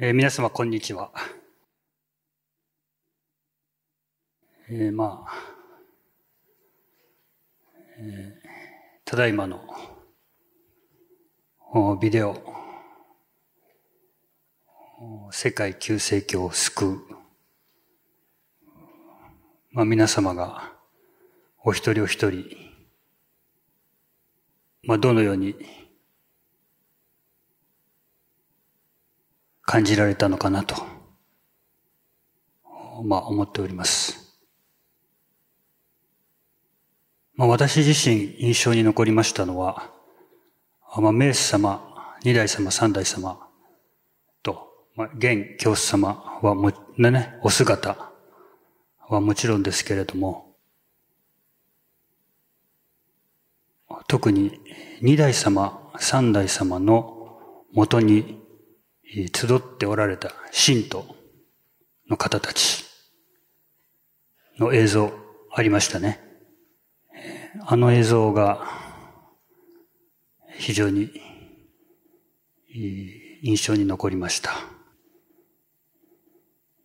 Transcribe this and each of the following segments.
えー、皆様、こんにちは。えー、まあ、ただいまのビデオ、世界救世教を救う、まあ、皆様がお一人お一人、まあ、どのように感じられたのかなと、まあ、思っております。まあ、私自身印象に残りましたのは、まあ、明治様、二代様、三代様と、まあ、現教師様はも、ね、お姿はもちろんですけれども、特に二代様、三代様のもとに集っておられた信徒の方たちの映像ありましたね。あの映像が非常に印象に残りました。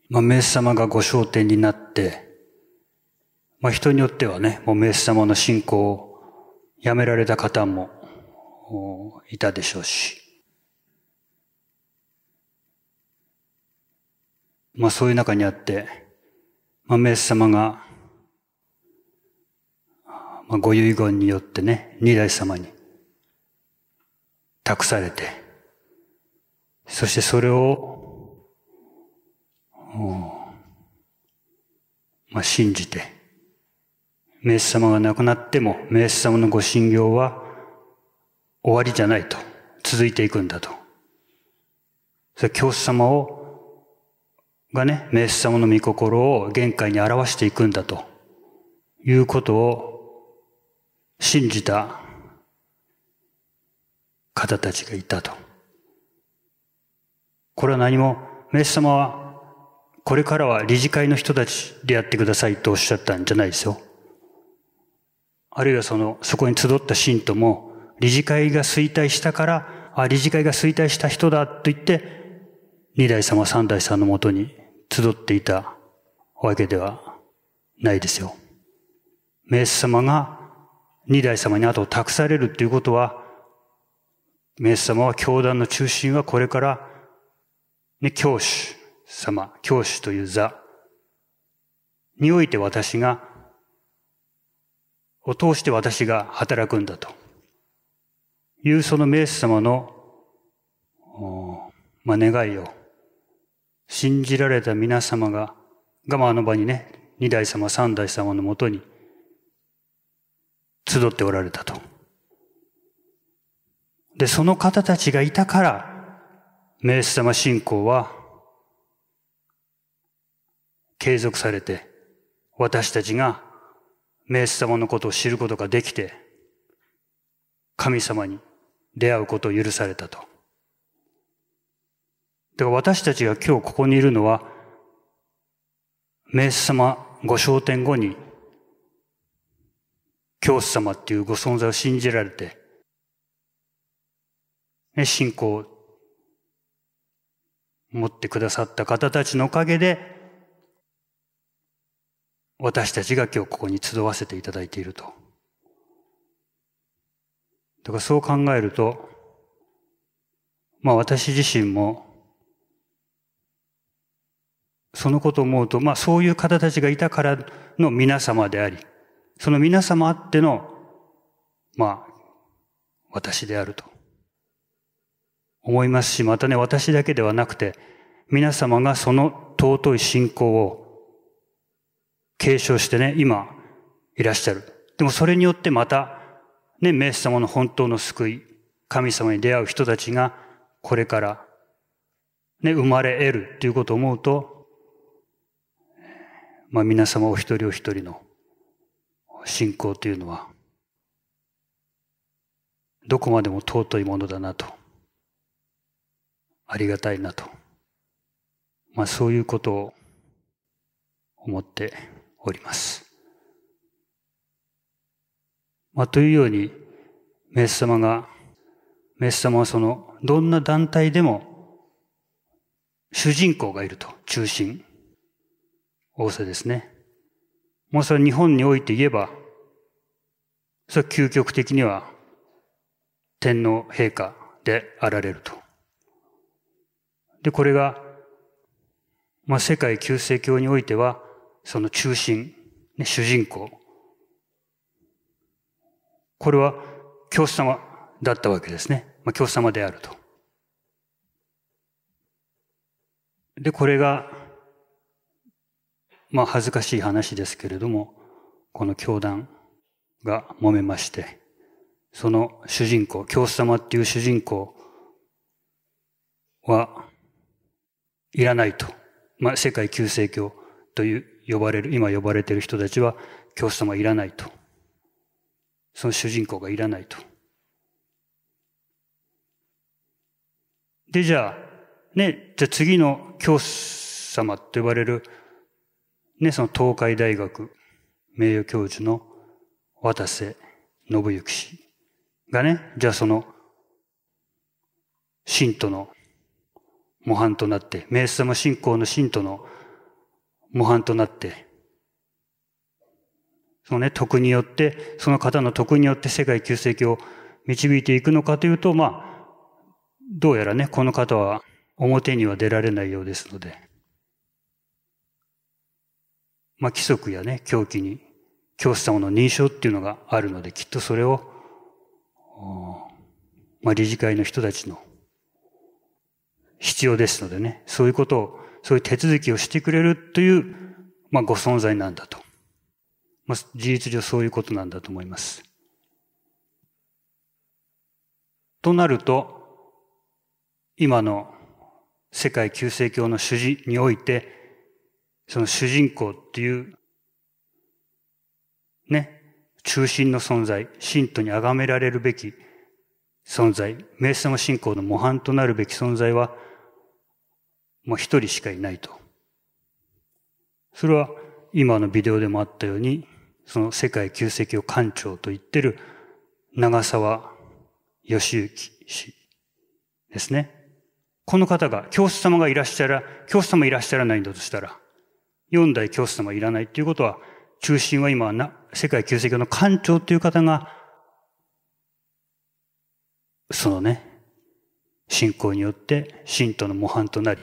まあ、メス様がご焦点になって、まあ、人によってはね、もうメス様の信仰をやめられた方もいたでしょうし、まあ、そういう中にあって、まあ、メス様がまあ、ご遺言によってね、二代様に託されて、そしてそれを、まあ、信じて、名ス様が亡くなっても、名ス様のご信仰は終わりじゃないと、続いていくんだと。それ教師様を、がね、名ス様の御心を限界に表していくんだと、いうことを信じた方たちがいたと。これは何も、メス様は、これからは理事会の人たちでやってくださいとおっしゃったんじゃないですよ。あるいはその、そこに集った信徒も、理事会が衰退したから、あ、理事会が衰退した人だと言って、二代様三代さんのもとに集っていたわけではないですよ。メス様が二代様に後を託されるということは、メス様は教団の中心はこれから、ね、教主様、教主という座において私が、を通して私が働くんだというそのメス様の、まあ、願いを信じられた皆様が、がまああの場にね、二代様、三代様のもとに集っておられたと。で、その方たちがいたから、メイス様信仰は継続されて、私たちがメイス様のことを知ることができて、神様に出会うことを許されたと。だから私たちが今日ここにいるのは、メイス様ご昇天後に教師様っていうご存在を信じられて、ね、信仰を持ってくださった方たちのおかげで、私たちが今日ここに集わせていただいていると。だからそう考えると、まあ私自身も、そのことを思うと、まあそういう方たちがいたからの皆様であり、その皆様あっての、まあ、私であると。思いますし、またね、私だけではなくて、皆様がその尊い信仰を継承してね、今、いらっしゃる。でもそれによってまた、ね、メ様の本当の救い、神様に出会う人たちが、これから、ね、生まれ得るということを思うと、まあ皆様お一人お一人の信仰というのはどこまでも尊いものだなとありがたいなと、まあ、そういうことを思っております。まあ、というようにメス様がメス様はそのどんな団体でも主人公がいると中心仰せですね。まさに日本において言えば、それは究極的には天皇陛下であられると。で、これが、まあ、世界救世教においては、その中心、ね、主人公。これは教師様だったわけですね。まあ、教師様であると。で、これが、まあ恥ずかしい話ですけれども、この教団が揉めまして、その主人公、教師様っていう主人公は、いらないと。まあ、世界救世教という呼ばれる、今呼ばれている人たちは、教師様いらないと。その主人公がいらないと。で、じゃあ、ね、じゃあ次の教師様と呼ばれるね、その東海大学名誉教授の渡瀬信行氏がね、じゃあその、信徒の模範となって、名イス様信仰の信徒の模範となって、そのね、徳によって、その方の徳によって世界救世紀を導いていくのかというと、まあ、どうやらね、この方は表には出られないようですので。まあ、規則やね、狂気に、教師様の認証っていうのがあるので、きっとそれを、まあ、理事会の人たちの必要ですのでね、そういうことを、そういう手続きをしてくれるという、まあ、ご存在なんだと。まあ、事実上そういうことなんだと思います。となると、今の世界救世教の主事において、その主人公っていう、ね、中心の存在、信徒に崇められるべき存在、名様信仰の模範となるべき存在は、もう一人しかいないと。それは今のビデオでもあったように、その世界旧跡を館長と言ってる長沢義行氏ですね。この方が、教師様がいらっしゃら、教師様いらっしゃらないんだとしたら、四代教祖様いらないっていうことは、中心は今な、世界救世教の館長っていう方が、そのね、信仰によって信徒の模範となり、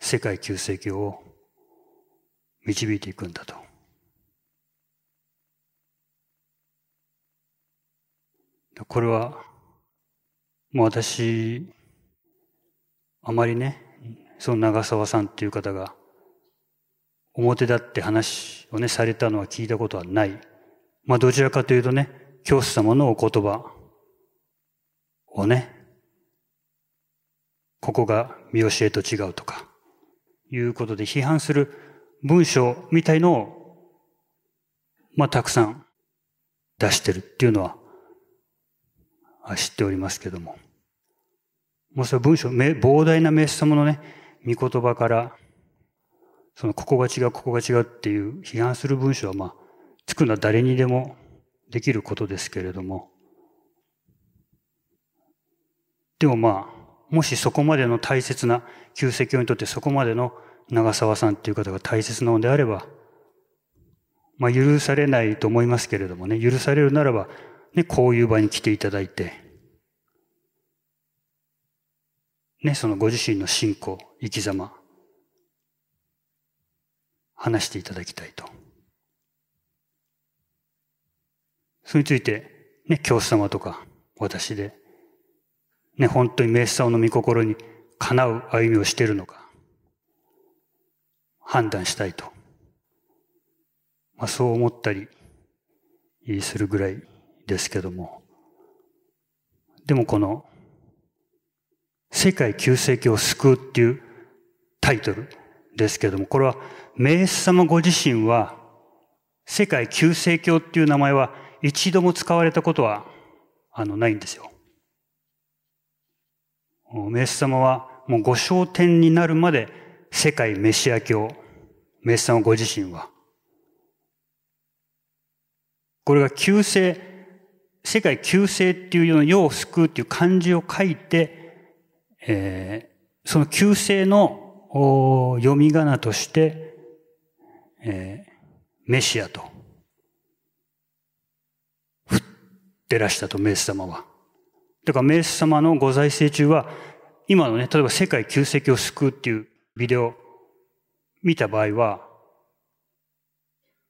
世界救世教を導いていくんだと。これは、もう私、あまりね、その長澤さんっていう方が、表だって話をね、されたのは聞いたことはない。まあ、どちらかというとね、教師様のお言葉をね、ここが見教えと違うとか、いうことで批判する文章みたいのを、まあ、たくさん出してるっていうのは、知っておりますけども。もうそれ文章、膨大な名詞様のね、御言葉からそのここが違うここが違うっていう批判する文章はまあつくのは誰にでもできることですけれどもでもまあもしそこまでの大切な旧世教にとってそこまでの長澤さんっていう方が大切なのであればまあ許されないと思いますけれどもね許されるならばねこういう場に来ていただいてね、そのご自身の信仰、生き様、話していただきたいと。それについて、ね、教師様とか、私で、ね、本当に名ッ様の御心にかなう歩みをしているのか、判断したいと。まあ、そう思ったりするぐらいですけども、でもこの世界救世紀を救うっていうタイトルですけれども、これは、名イス様ご自身は、世界救世教っていう名前は一度も使われたことは、あの、ないんですよ。名イス様は、もうご焦点になるまで、世界メシア教、名イス様ご自身は。これが救世、世界救世っていうような、世を救うっていう漢字を書いて、えー、その旧姓の読み仮名として、えー、メシアと、振ってらしたと、メイス様は。だからメイス様のご在生中は、今のね、例えば世界旧跡を救うっていうビデオ見た場合は、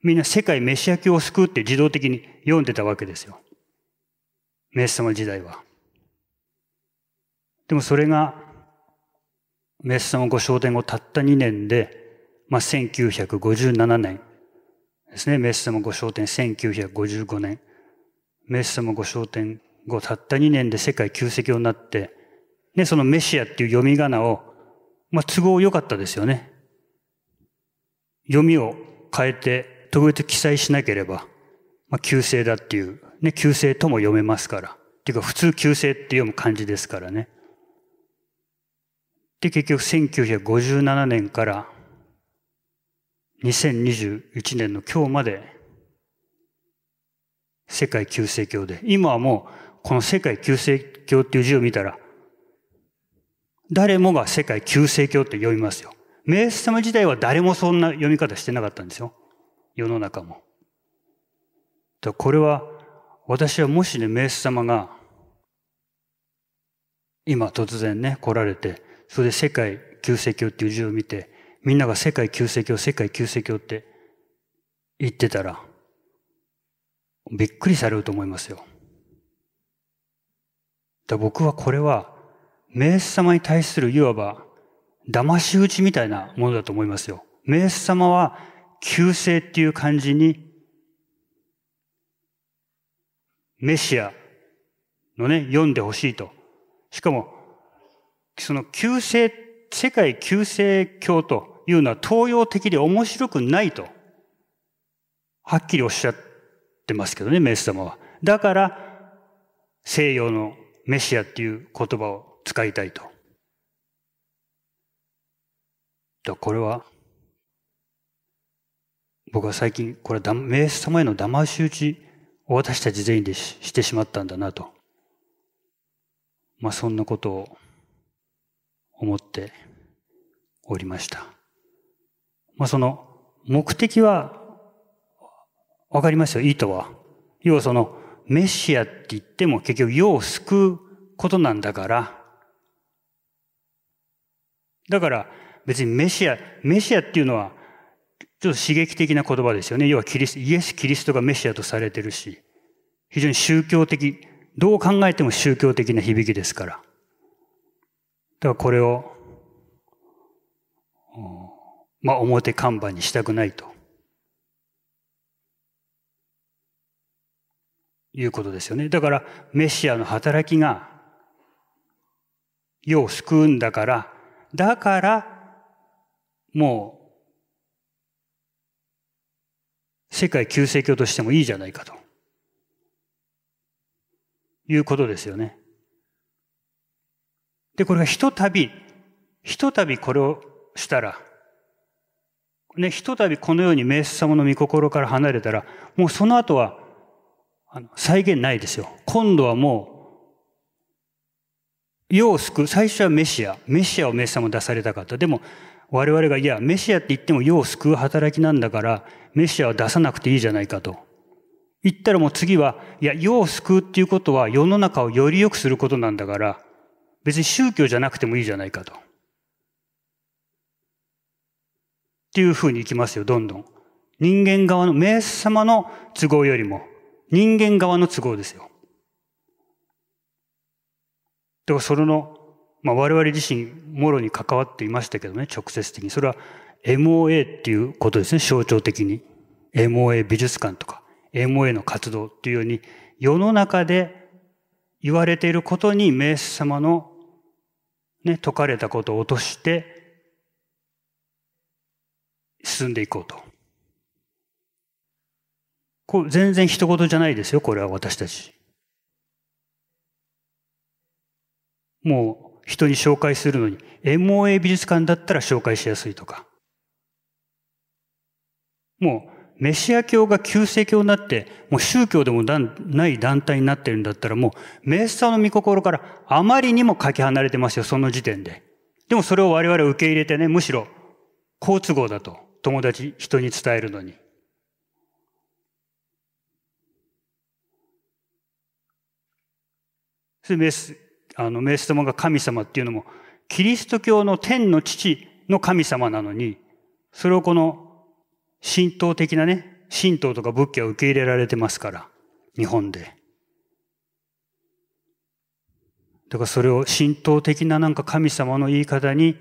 みんな世界メシア教を救うって自動的に読んでたわけですよ。メイス様時代は。でもそれが、メス様御昇殿後たった2年で、まあ、1957年ですね、メス様御昇殿1955年、メス様御昇殿後たった2年で世界旧跡をなって、ね、そのメシアっていう読み仮名を、まあ、都合良かったですよね。読みを変えて、特別記載しなければ、まあ、旧姓だっていう、ね、旧姓とも読めますから。っていうか、普通旧姓って読む漢字ですからね。で、結局1957年から2021年の今日まで世界救世教で、今はもうこの世界救世教っていう字を見たら、誰もが世界救世教って読みますよ。メイス様自体は誰もそんな読み方してなかったんですよ。世の中も。だこれは、私はもしね、メイス様が、今突然ね、来られて、それで世界救世教っていう字を見て、みんなが世界救世教、世界救世教って言ってたら、びっくりされると思いますよ。だ僕はこれは、名イス様に対するいわば、騙し討ちみたいなものだと思いますよ。名イス様は、救世っていう感じに、メシアのね、読んでほしいと。しかも、その旧世、世界旧世教というのは東洋的で面白くないと、はっきりおっしゃってますけどね、メス様は。だから、西洋のメシアっていう言葉を使いたいと。だこれは、僕は最近、これは、メス様への騙し討ちを私たち全員でしてしまったんだなと。まあ、そんなことを思っておりました。まあ、その目的はわかりますよ、意図は。要はそのメシアって言っても結局世を救うことなんだから。だから別にメシア、メシアっていうのはちょっと刺激的な言葉ですよね。要はキリスト、イエス・キリストがメシアとされてるし、非常に宗教的、どう考えても宗教的な響きですから。だからこれを、まあ、表看板にしたくないと。いうことですよね。だから、メシアの働きが、世を救うんだから、だから、もう、世界救世教としてもいいじゃないかと。いうことですよね。で、これがひとたび、ひとたびこれをしたら、ね、ひとたびこのようにメス様の御心から離れたら、もうその後は、あの、再現ないですよ。今度はもう、世を救う。最初はメシア。メシアをメス様出されたかった。でも、我々が、いや、メシアって言っても世を救う働きなんだから、メシアは出さなくていいじゃないかと。言ったらもう次は、いや、世を救うっていうことは世の中をより良くすることなんだから、別に宗教じゃなくてもいいじゃないかと。っていうふうにいきますよ、どんどん。人間側の、名様の都合よりも、人間側の都合ですよ。だからそれの、まあ、我々自身、もろに関わっていましたけどね、直接的に。それは MOA っていうことですね、象徴的に。MOA 美術館とか、MOA の活動っていうように、世の中で言われていることに、名ス様のね、解かれたことを落として進んでいこうと。こう全然一言じゃないですよ、これは私たち。もう人に紹介するのに、MOA 美術館だったら紹介しやすいとか。もうメシア教が旧世教になって、もう宗教でもない団体になってるんだったら、もう、メッサの御心からあまりにもかけ離れてますよ、その時点で。でもそれを我々受け入れてね、むしろ、好都合だと、友達、人に伝えるのに。それメス、あの、メス様が神様っていうのも、キリスト教の天の父の神様なのに、それをこの神道的なね、神道とか仏教を受け入れられてますから、日本で。だからそれを神道的ななんか神様の言い方に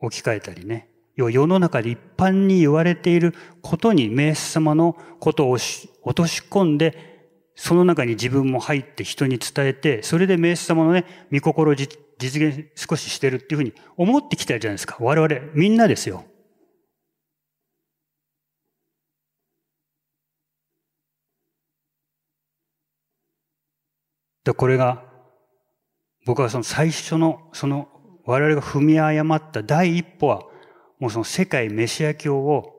置き換えたりね。要は世の中で一般に言われていることに名詞様のことを落とし込んで、その中に自分も入って人に伝えて、それで名詞様のね、見心実現少ししてるっていうふうに思ってきたじゃないですか。我々、みんなですよ。で、これが、僕はその最初の、その我々が踏み誤った第一歩は、もうその世界メシア教を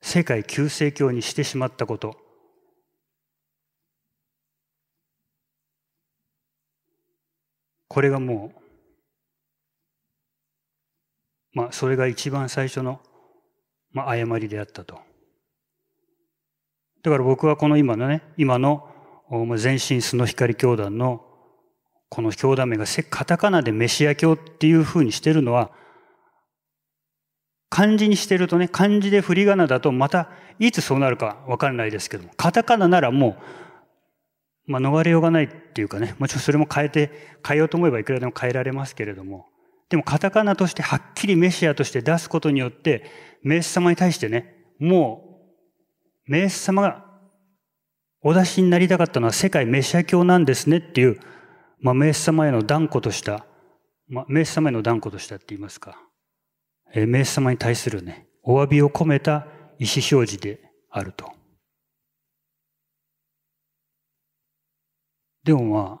世界救世教にしてしまったこと。これがもう、まあ、それが一番最初の、まあ、誤りであったと。だから僕はこの今のね、今の前身スの光教団のこの教団名がカタカナでメシア教っていうふうにしてるのは漢字にしてるとね漢字で振り仮名だとまたいつそうなるか分かんないですけどもカタカナならもう、まあ、逃れようがないっていうかねもちろんそれも変えて変えようと思えばいくらでも変えられますけれどもでもカタカナとしてはっきりメシアとして出すことによってメス様に対してねもうメス様がお出しになりたかったのは世界メシア教なんですねっていう、まあ、メス様への断固とした、まあ、メス様への断固としたって言いますか、えー、メス様に対するね、お詫びを込めた意思表示であると。でもまあ、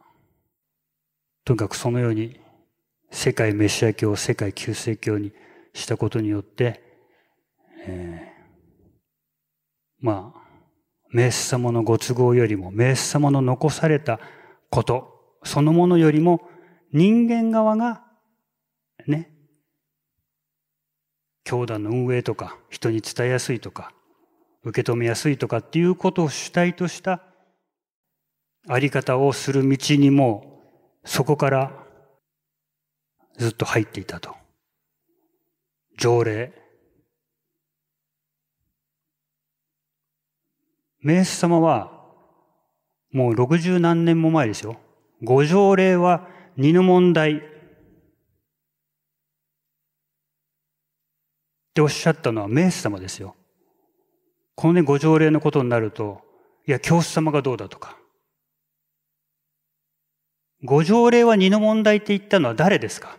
とにかくそのように、世界メシア教、世界救世教にしたことによって、えー、まあ、メス様のご都合よりも、メス様の残されたこと、そのものよりも、人間側が、ね、教団の運営とか、人に伝えやすいとか、受け止めやすいとかっていうことを主体としたあり方をする道にも、そこからずっと入っていたと。条例、名主様は、もう六十何年も前ですよ。ご条例は二の問題。っておっしゃったのは名主様ですよ。このね、ご条例のことになると、いや、教師様がどうだとか。ご条例は二の問題って言ったのは誰ですか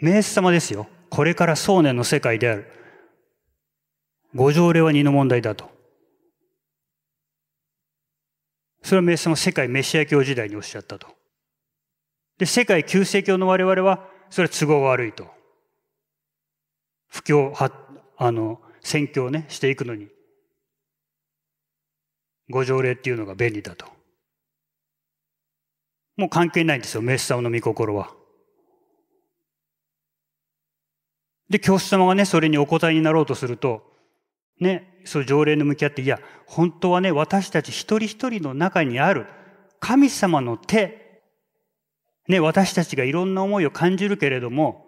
名主様ですよ。これから想念の世界である。ご条例は二の問題だと。それはメスの世界メシア教時代におっしゃったと。で、世界旧世教の我々は、それは都合悪いと。布教、は、あの、宣教ね、していくのに、ご条例っていうのが便利だと。もう関係ないんですよ、メッサオの御心は。で、教師様がね、それにお答えになろうとすると、ね、そう条例に向き合って、いや、本当はね、私たち一人一人の中にある神様の手、ね、私たちがいろんな思いを感じるけれども、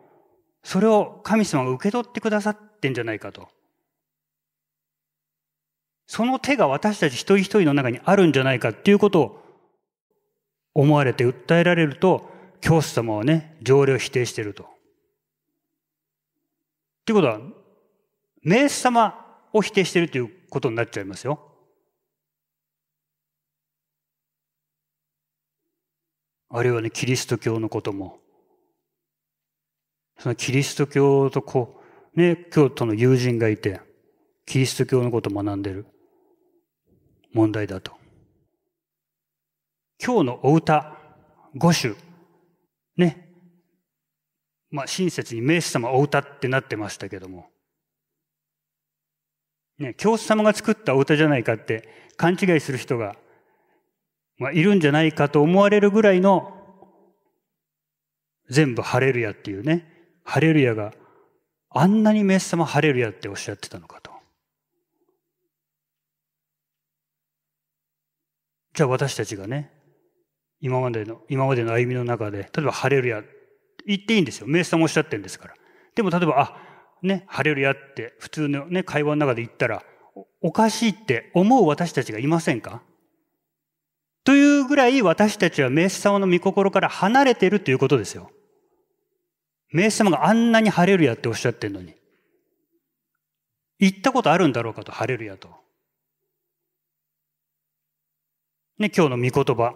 それを神様が受け取ってくださってんじゃないかと。その手が私たち一人一人の中にあるんじゃないかっていうことを思われて訴えられると、教師様はね、条例を否定してると。ということは、名エス様を否定しているということになっちゃいますよ。あるいはね、キリスト教のことも。そのキリスト教とこう、ね、京都の友人がいて、キリスト教のことを学んでる問題だと。今日のお歌五首、ね、まあ、親切に名士様お歌ってなってましたけども。ね、教師様が作ったお歌じゃないかって勘違いする人が、まあ、いるんじゃないかと思われるぐらいの、全部ハレルヤっていうね、ハレルヤがあんなに名士様ハレルヤっておっしゃってたのかと。じゃあ私たちがね、今までの、今までの歩みの中で、例えばハレルヤ言っていいんですよ。名詞さんおっしゃってるんですから。でも例えば、あ、ね、ハレルヤって普通のね、会話の中で言ったら、おかしいって思う私たちがいませんかというぐらい私たちは名詞様の御心から離れてるということですよ。名詞様があんなにハレルヤっておっしゃってるのに。行ったことあるんだろうかと、ハレルヤと。ね、今日の御言葉。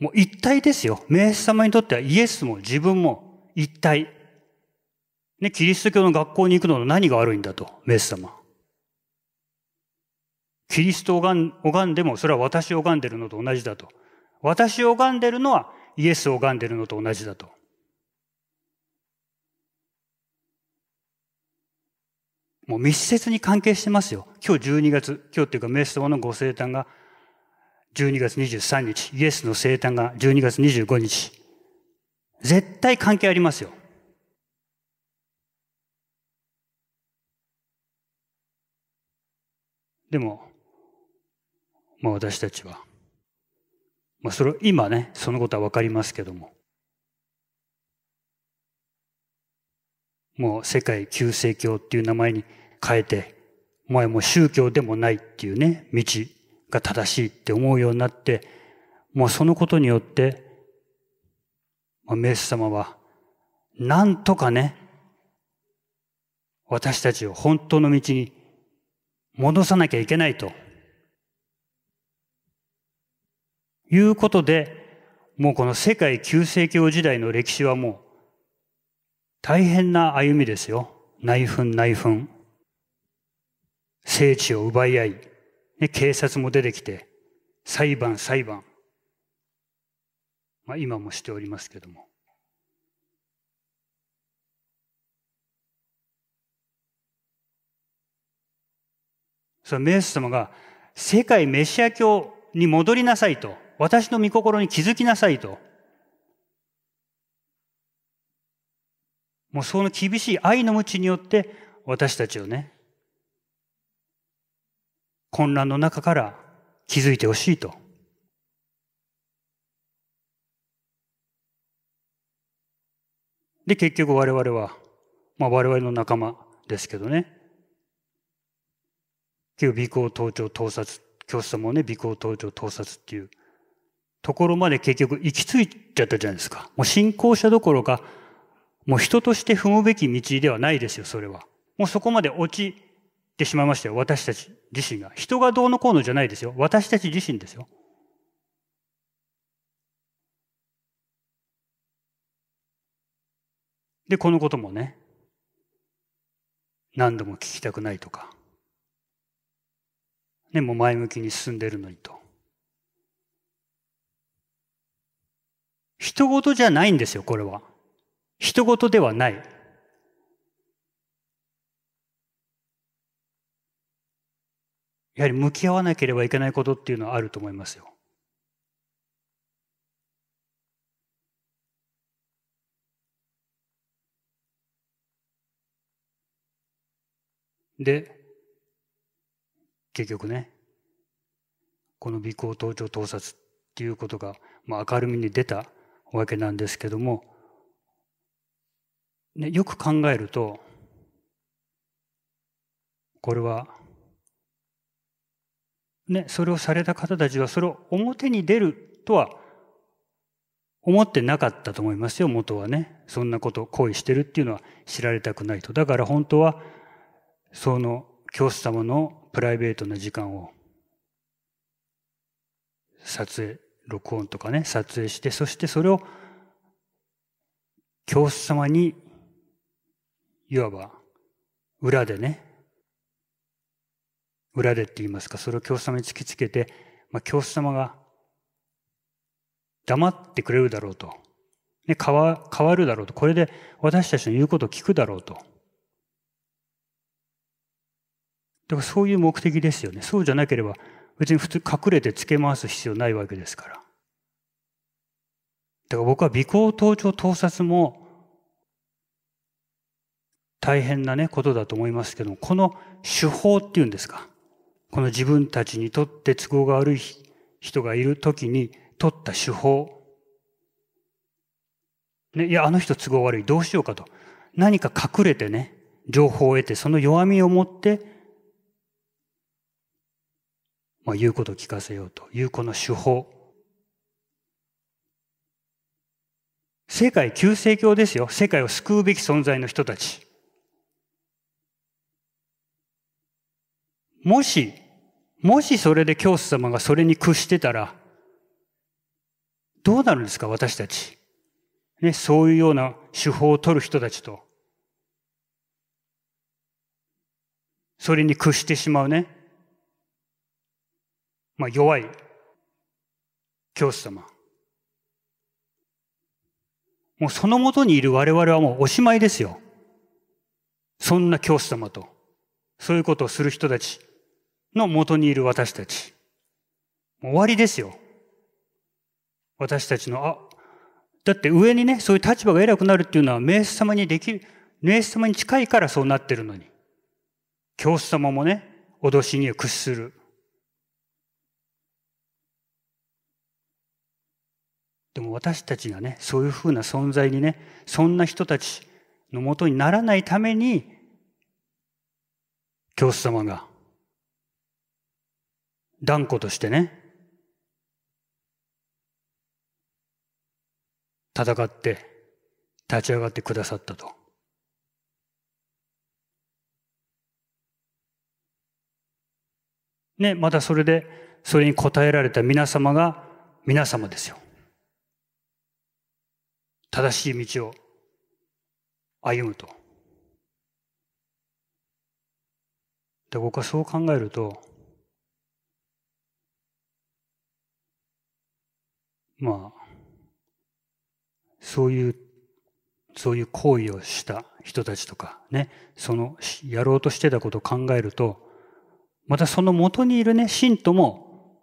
もう一体ですよ。名詞様にとってはイエスも自分も一体、ね、キリスト教の学校に行くのの何が悪いんだと、メス様。キリストを拝んでも、それは私を拝んでるのと同じだと。私を拝んでるのはイエスを拝んでるのと同じだと。もう密接に関係してますよ。今日12月、今日っていうかメス様のご生誕が12月23日、イエスの生誕が12月25日。絶対関係ありますよ。でも、まあ私たちは、まあそれ、今ね、そのことはわかりますけども、もう世界救世教っていう名前に変えて、もはもう宗教でもないっていうね、道が正しいって思うようになって、もうそのことによって、まあ、メス様は、なんとかね、私たちを本当の道に戻さなきゃいけないと。いうことで、もうこの世界旧正教時代の歴史はもう大変な歩みですよ。内紛内紛。聖地を奪い合い、警察も出てきて、裁判裁判。まあ、今もしておりますけども。そのメイス様が世界メシア教に戻りなさいと、私の御心に気づきなさいと。もうその厳しい愛の無知によって私たちをね、混乱の中から気づいてほしいと。で、結局我々は、まあ我々の仲間ですけどね、旧尾行盗聴盗撮、教師様をね、尾行盗聴盗撮っていうところまで結局行き着いちゃったじゃないですか。もう信仰者どころか、もう人として踏むべき道ではないですよ、それは。もうそこまで落ちてしまいましたよ、私たち自身が。人がどうのこうのじゃないですよ。私たち自身ですよ。で、このこともね、何度も聞きたくないとか、ね、もう前向きに進んでるのにと。人事じゃないんですよ、これは。人事ではない。やはり向き合わなければいけないことっていうのはあると思いますよ。で、結局ね、この尾行盗聴盗撮っていうことが、まあ、明るみに出たわけなんですけども、ね、よく考えると、これは、ね、それをされた方たちはそれを表に出るとは思ってなかったと思いますよ、元はね。そんなこと、行為してるっていうのは知られたくないと。だから本当は、その教師様のプライベートな時間を撮影、録音とかね、撮影して、そしてそれを教師様に、いわば裏でね、裏でって言いますか、それを教師様に突きつけて、まあ、教師様が黙ってくれるだろうと。ね、変わ変わるだろうと。これで私たちの言うことを聞くだろうと。だからそういう目的ですよね。そうじゃなければ、別に普通隠れて付け回す必要ないわけですから。だから僕は尾行、盗聴、盗撮も大変なね、ことだと思いますけども、この手法っていうんですか。この自分たちにとって都合が悪い人がいる時に取った手法。ね、いや、あの人都合悪い。どうしようかと。何か隠れてね、情報を得て、その弱みを持って、まあ、言うことを聞かせようというこの手法。世界救世教ですよ。世界を救うべき存在の人たち。もし、もしそれで教祖様がそれに屈してたら、どうなるんですか、私たち。ね、そういうような手法を取る人たちと。それに屈してしまうね。まあ、弱い教師様。もうそのもとにいる我々はもうおしまいですよ。そんな教師様と、そういうことをする人たちのもとにいる私たち。もう終わりですよ。私たちの、あ、だって上にね、そういう立場が偉くなるっていうのは、名手様にできる、名手様に近いからそうなってるのに。教師様もね、脅しに屈する。でも私たちがね、そういうふうな存在にね、そんな人たちのもとにならないために、教師様が、断固としてね、戦って立ち上がってくださったと。ね、またそれで、それに応えられた皆様が皆様ですよ。正しい道を歩むと。で、僕はそう考えると、まあ、そういう、そういう行為をした人たちとか、ね、その、やろうとしてたことを考えると、またその元にいるね、信徒も、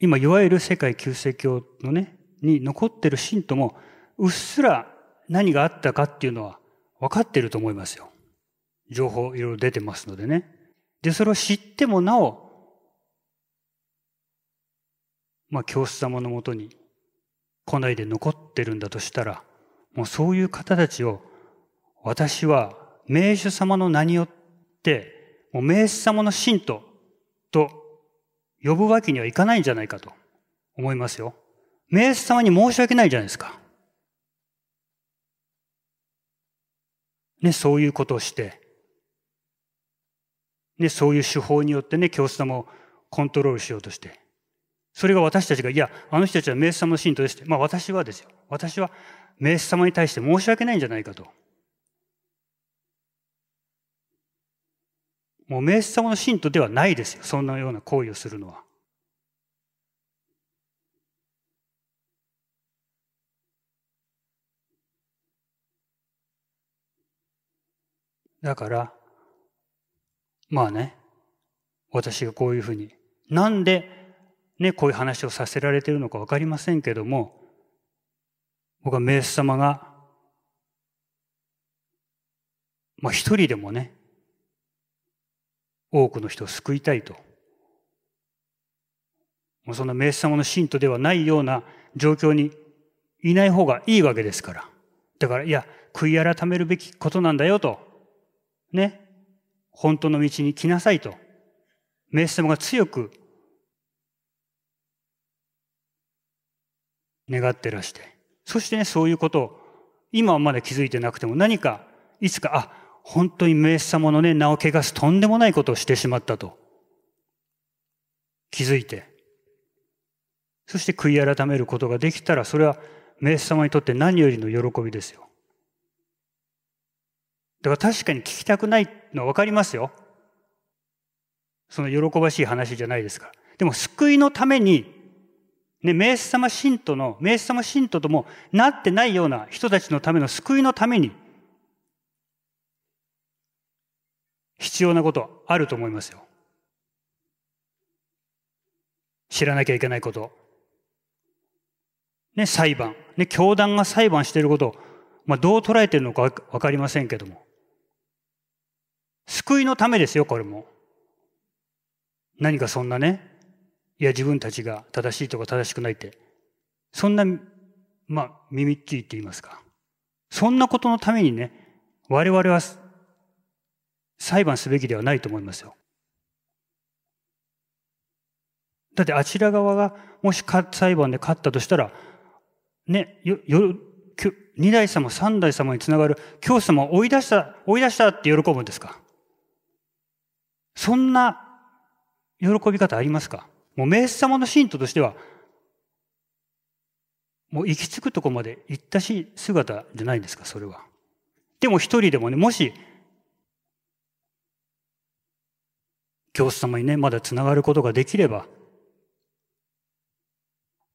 今、いわゆる世界旧世教のね、に残ってる信徒も、うっすら何があったかっていうのは分かってると思いますよ。情報いろいろ出てますのでね。で、それを知ってもなお、まあ、教室様のもとに来ないで残ってるんだとしたら、もうそういう方たちを私は名手様の名によって、もう名手様の信徒と呼ぶわけにはいかないんじゃないかと思いますよ。名手様に申し訳ないじゃないですか。ね、そういうことをして、ね、そういう手法によってね、教室様をコントロールしようとして。それが私たちが、いや、あの人たちは名手様の信徒ですって。まあ私はですよ。私は名手様に対して申し訳ないんじゃないかと。もう名手様の信徒ではないですよ。そんなような行為をするのは。だから、まあね、私がこういうふうに、なんで、ね、こういう話をさせられているのかわかりませんけども、僕はメス様が、まあ一人でもね、多くの人を救いたいと。もうそんなメス様の信徒ではないような状況にいない方がいいわけですから。だから、いや、悔い改めるべきことなんだよと。ね、本当の道に来なさいと、メス様が強く願ってらして、そしてね、そういうことを今まで気づいてなくても何か、いつか、あ、本当にメス様のね、名を汚すとんでもないことをしてしまったと気づいて、そして悔い改めることができたら、それはメス様にとって何よりの喜びですよ。だから確かに聞きたくないのは分かりますよ。その喜ばしい話じゃないですから。でも救いのために、ね、名詞様信徒の、名詞様信徒ともなってないような人たちのための救いのために、必要なことあると思いますよ。知らなきゃいけないこと。ね、裁判。ね、教団が裁判していることを、まあ、どう捉えているのか分かりませんけども。救いのためですよ、これも。何かそんなね、いや、自分たちが正しいとか正しくないって、そんな、まあ、耳っちりって言いますか。そんなことのためにね、我々は裁判すべきではないと思いますよ。だってあちら側がもし裁判で勝ったとしたら、ね、よ、よ、二代様、三代様につながる教祖様を追い出した、追い出したって喜ぶんですかそんな喜び方ありますかもう、名詞様の信徒としては、もう行き着くとこまで行ったし姿じゃないんですか、それは。でも一人でもね、もし、教師様にね、まだつながることができれば、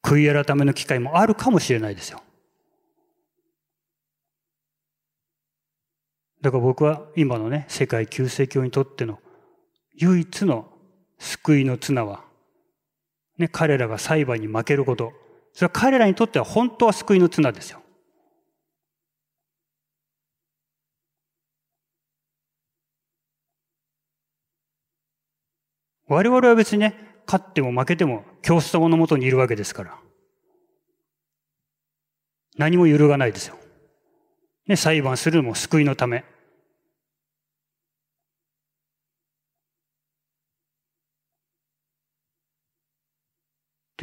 悔い改めの機会もあるかもしれないですよ。だから僕は今のね、世界救世教にとっての唯一の救いの綱は、ね、彼らが裁判に負けること。それは彼らにとっては本当は救いの綱ですよ。我々は別にね、勝っても負けても、教室様のもとにいるわけですから。何も揺るがないですよ。ね、裁判するのも救いのため。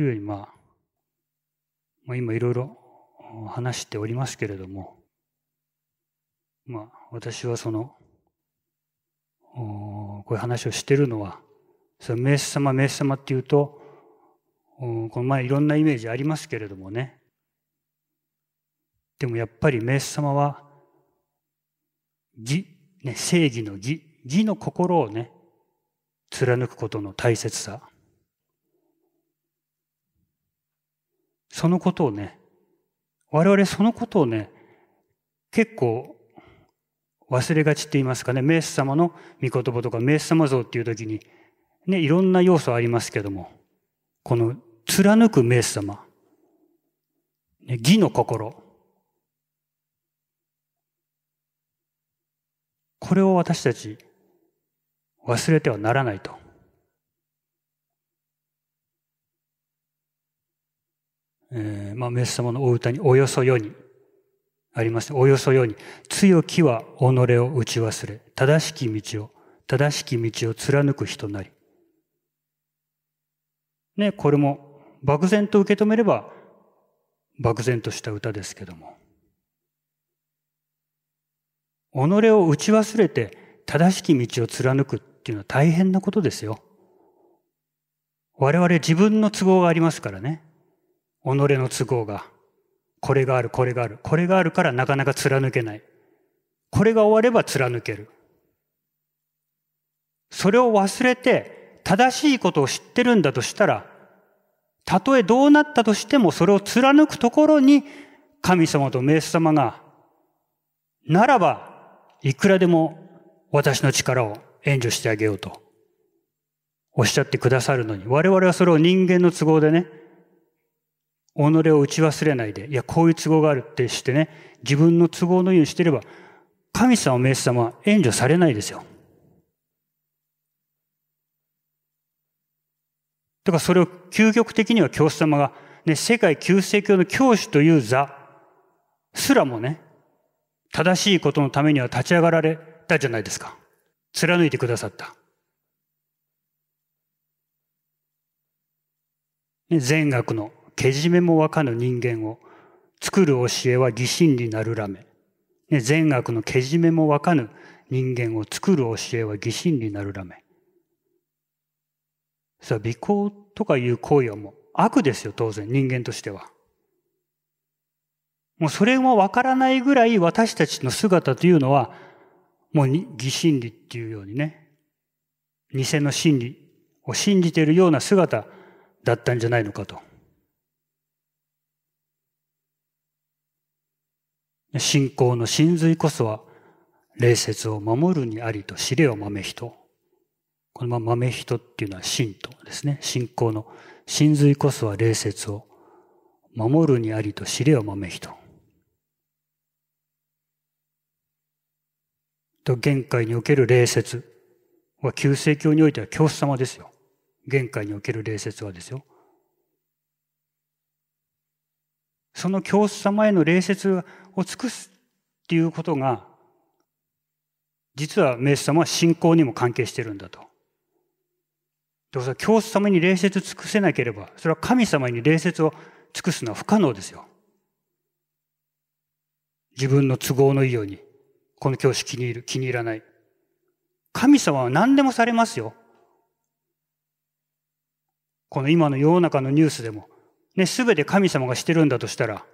というより、まあ、まあ、今いろいろ話しておりますけれども、まあ、私はその、こういう話をしてるのは、その名手様、名手様っていうと、この前いろんなイメージありますけれどもね。でもやっぱり名手様は、義、ね、正義の義、義の心をね、貫くことの大切さ。そのことをね、我々そのことをね、結構忘れがちって言いますかね、メイス様の御言葉とか、メイス様像っていう時に、ね、いろんな要素ありますけども、この貫くメイス様、ね、義の心、これを私たち忘れてはならないと。えー、まあ、メス様のお歌におよそ世にありますね。およそ世に。強きは己を打ち忘れ、正しき道を、正しき道を貫く人なり。ね、これも漠然と受け止めれば、漠然とした歌ですけども。己を打ち忘れて正しき道を貫くっていうのは大変なことですよ。我々自分の都合がありますからね。己の都合が、これがある、これがある、これがあるからなかなか貫けない。これが終われば貫ける。それを忘れて正しいことを知ってるんだとしたら、たとえどうなったとしてもそれを貫くところに神様と名ス様が、ならばいくらでも私の力を援助してあげようとおっしゃってくださるのに、我々はそれを人間の都合でね、己を打ち忘れないで、いや、こういう都合があるってしてね、自分の都合のようにしてれば、神様、メス様は援助されないですよ。とか、それを究極的には教師様が、ね、世界救世教の教師という座すらもね、正しいことのためには立ち上がられたじゃないですか。貫いてくださった。ね、善悪のけじめもわかぬ人間を、作る教えは疑心になるらめ。ね、善悪のけじめもわかぬ人間を作る教えは疑心になるらめ。さあ、尾行とかいう行為はもう悪ですよ、当然、人間としては。もうそれもわからないぐらい私たちの姿というのは、もう偽真理っていうようにね、偽の真理を信じているような姿だったんじゃないのかと。信仰の真髄こそは、礼節を守るにありと知れを豆人。このまま豆人っていうのは信徒ですね。信仰の真髄こそは礼節を守るにありと知れを豆人。と、玄界における礼節は、旧正教においては教師様ですよ。玄界における礼節はですよ。その教祖様への礼節を尽くすっていうことが、実は名手様は信仰にも関係してるんだと。どうら教祖様に礼節尽くせなければ、それは神様に礼節を尽くすのは不可能ですよ。自分の都合のいいように、この教師気に入る、気に入らない。神様は何でもされますよ。この今の世の中のニュースでも、ね、すべて神様がしてるんだとしたら、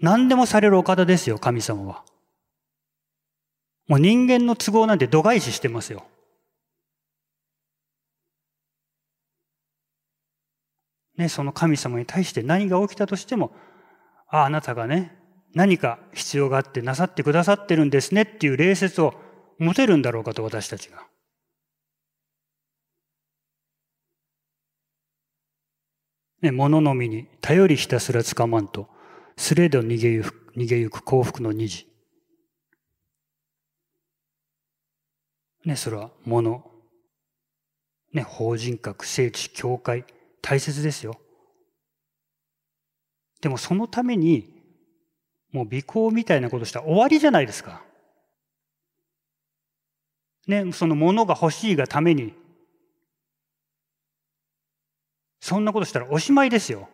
何でもされるお方ですよ、神様は。もう人間の都合なんて度外視してますよ。ね、その神様に対して何が起きたとしても、ああ、あなたがね、何か必要があってなさってくださってるんですねっていう礼節を持てるんだろうかと私たちが。ね、物のみに頼りひたすらつかまんと、すれど逃げゆく逃げゆく幸福の虹。ね、それは物、ね、法人格、聖地、教会、大切ですよ。でもそのために、もう尾行みたいなことしたら終わりじゃないですか。ね、その物が欲しいがために、そんなことしたらおしまいですよ。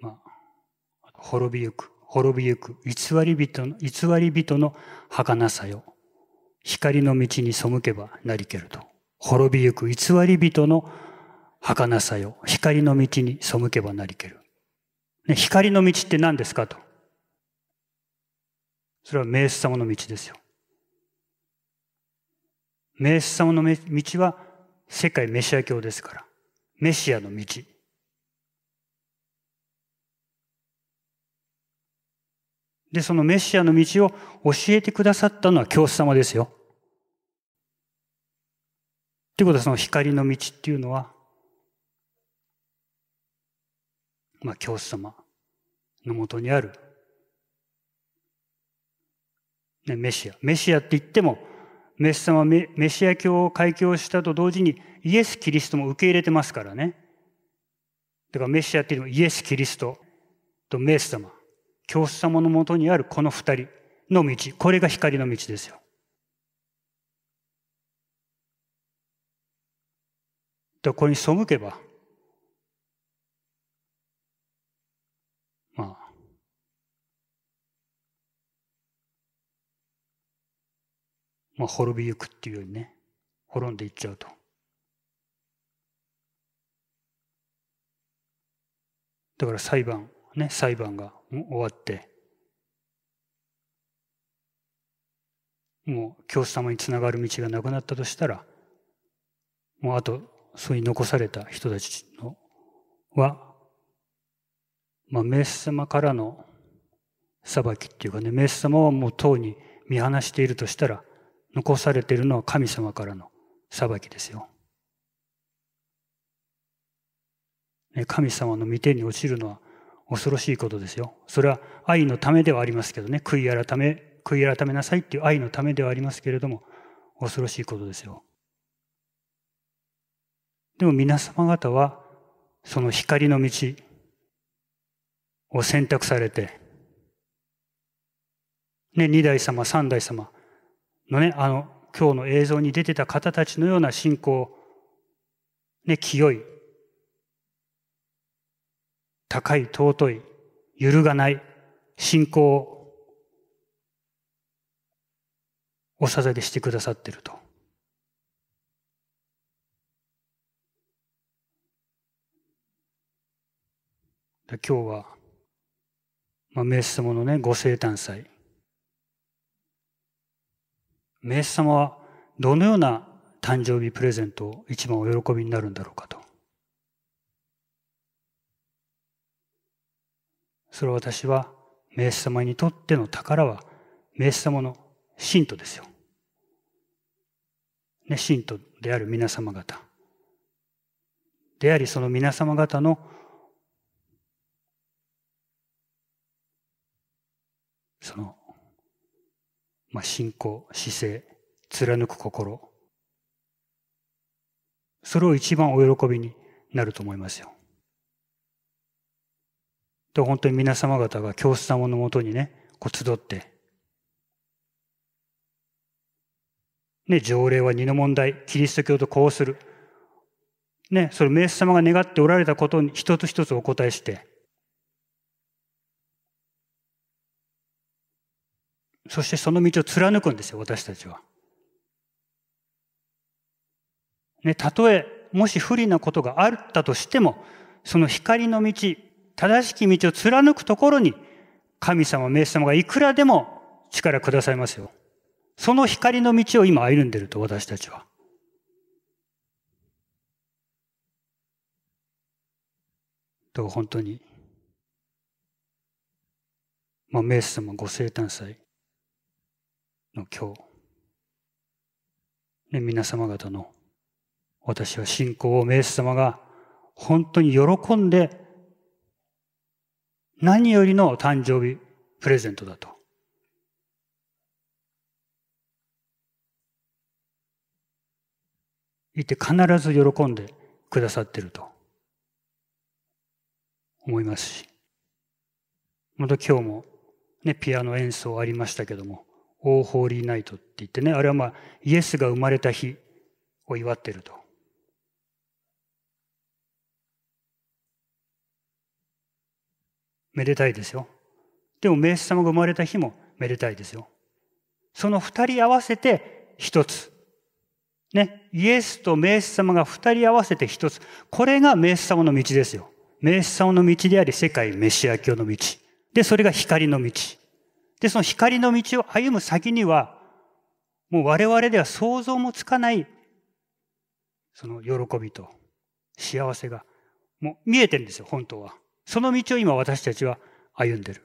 まあ、滅びゆく、滅びゆく、偽り人の、偽り人の儚さよ。光の道に背けばなりけると。滅びゆく、偽り人の儚さよ。光の道に背けばなりける。ね、光の道って何ですかと。それは名ス様の道ですよ。名ス様の道は世界メシア教ですから。メシアの道。で、そのメシアの道を教えてくださったのは教師様ですよ。ってことはその光の道っていうのは、まあ教師様のもとにあるね、メシア。メシアって言っても、メス様はメシア教を開教したと同時にイエス・キリストも受け入れてますからね。だからメシアっていうのはイエス・キリストとメス様、教師様のもとにあるこの二人の道。これが光の道ですよ。とこれに背けばまあ、滅びゆくっていうようにね、滅んでいっちゃうと。だから裁判、ね、裁判が終わって、もう教師様につながる道がなくなったとしたら、もうあと、そういう残された人たちのは、まあ、名ス様からの裁きっていうかね、名ス様はもうとうに見放しているとしたら、残されているのは神様からの裁きですよ。神様の御手に落ちるのは恐ろしいことですよ。それは愛のためではありますけどね、悔い改め、悔い改めなさいっていう愛のためではありますけれども、恐ろしいことですよ。でも皆様方は、その光の道を選択されて、ね、二代様、三代様、のね、あの、今日の映像に出てた方たちのような信仰、ね、清い、高い、尊い、揺るがない信仰をお捧げしてくださってると。今日は、まあ、メスセモのね、ご生誕祭。イエス様はどのような誕生日プレゼントを一番お喜びになるんだろうかと。それは私は、イエス様にとっての宝は、イエス様の信徒ですよ。ね、信徒である皆様方。であり、その皆様方のそのまあ、信仰、姿勢、貫く心。それを一番お喜びになると思いますよ。と本当に皆様方が教室様のもとにね、こう集って、ね、条例は二の問題、キリスト教とこうする。ね、それ、名ス様が願っておられたことに一つ一つお答えして、そしてその道を貫くんですよ、私たちは。ね、たとえ、もし不利なことがあったとしても、その光の道、正しき道を貫くところに、神様、名様がいくらでも力くださいますよ。その光の道を今歩んでると、私たちは。と、本当に、まあ、メス様ご生誕祭、の今日、ね、皆様方の私は信仰を名手様が本当に喜んで何よりの誕生日プレゼントだと。言って必ず喜んでくださってると思いますし、また今日もね、ピアノ演奏ありましたけども、オーホーリーナイトって言ってね、あれはまあ、イエスが生まれた日を祝ってると。めでたいですよ。でも、メイス様が生まれた日もめでたいですよ。その二人合わせて一つ。ね、イエスとメイス様が二人合わせて一つ。これがメイス様の道ですよ。メイス様の道であり、世界メシア教の道。で、それが光の道。で、その光の道を歩む先には、もう我々では想像もつかない、その喜びと幸せが、もう見えてるんですよ、本当は。その道を今私たちは歩んでる。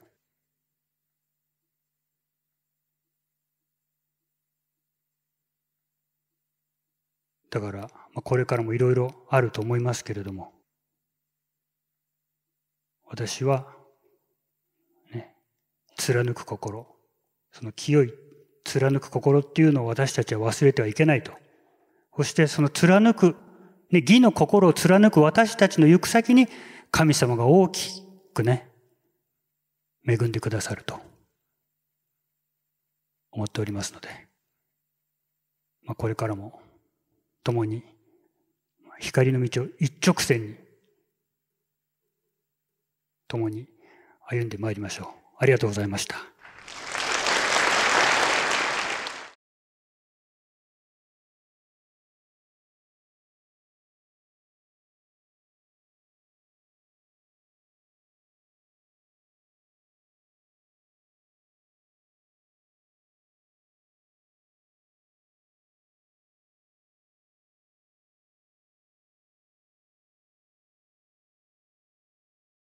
だから、これからもいろいろあると思いますけれども、私は貫く心、その清い貫く心っていうのを私たちは忘れてはいけないと。そしてその貫く、ね、義の心を貫く私たちの行く先に神様が大きくね、恵んでくださると思っておりますので、まあ、これからも共に光の道を一直線に共に歩んでまいりましょう。ありがとうございました。